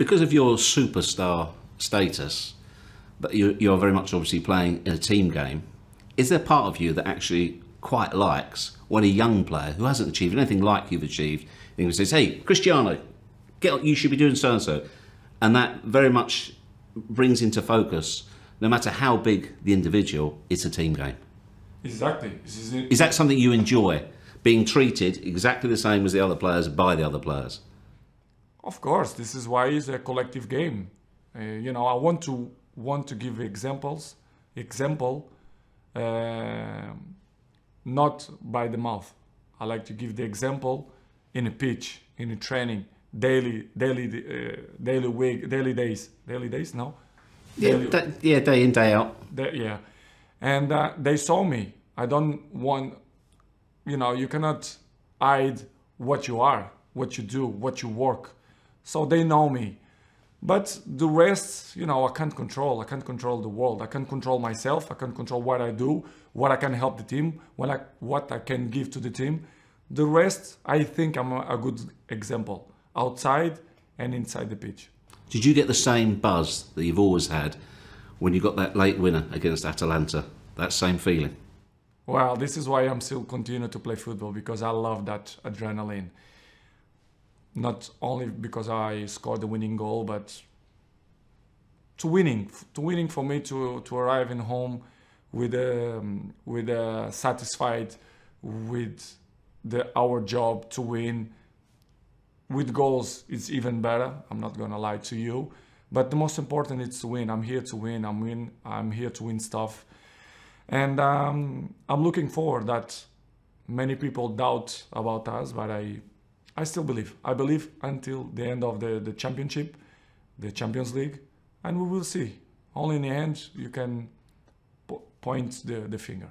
because of your superstar status, but you, you're very much obviously playing in a team game, is there part of you that actually quite likes when a young player who hasn't achieved anything like you've achieved, and says, hey, Cristiano, get, you should be doing so-and-so. And that very much brings into focus, no matter how big the individual, it's a team game. Exactly. Is, is that something you enjoy? Being treated exactly the same as the other players by the other players? Of course, this is why it's a collective game. Uh, you know, I want to want to give examples, example, uh, not by the mouth. I like to give the example in a pitch, in a training, daily, daily, uh, daily week, daily days, daily days. No. Yeah, daily, yeah, day in day out. Day, yeah, and uh, they saw me. I don't want, you know, you cannot hide what you are, what you do, what you work. So they know me. But the rest, you know, I can't control. I can't control the world. I can't control myself. I can't control what I do, what I can help the team, what I, what I can give to the team. The rest, I think I'm a, a good example outside and inside the pitch. Did you get the same buzz that you've always had when you got that late winner against Atalanta? That same feeling? Well, this is why I'm still continuing to play football because I love that adrenaline not only because I scored the winning goal, but to winning, to winning for me to to arrive in home with a um, with a uh, satisfied with the our job to win. With goals, it's even better. I'm not gonna lie to you, but the most important is to win. I'm here to win. I'm win. I'm here to win stuff, and um, I'm looking forward that many people doubt about us, but I I still believe. I believe until the end of the, the championship, the Champions League, and we will see. Only in the end you can po point the, the finger.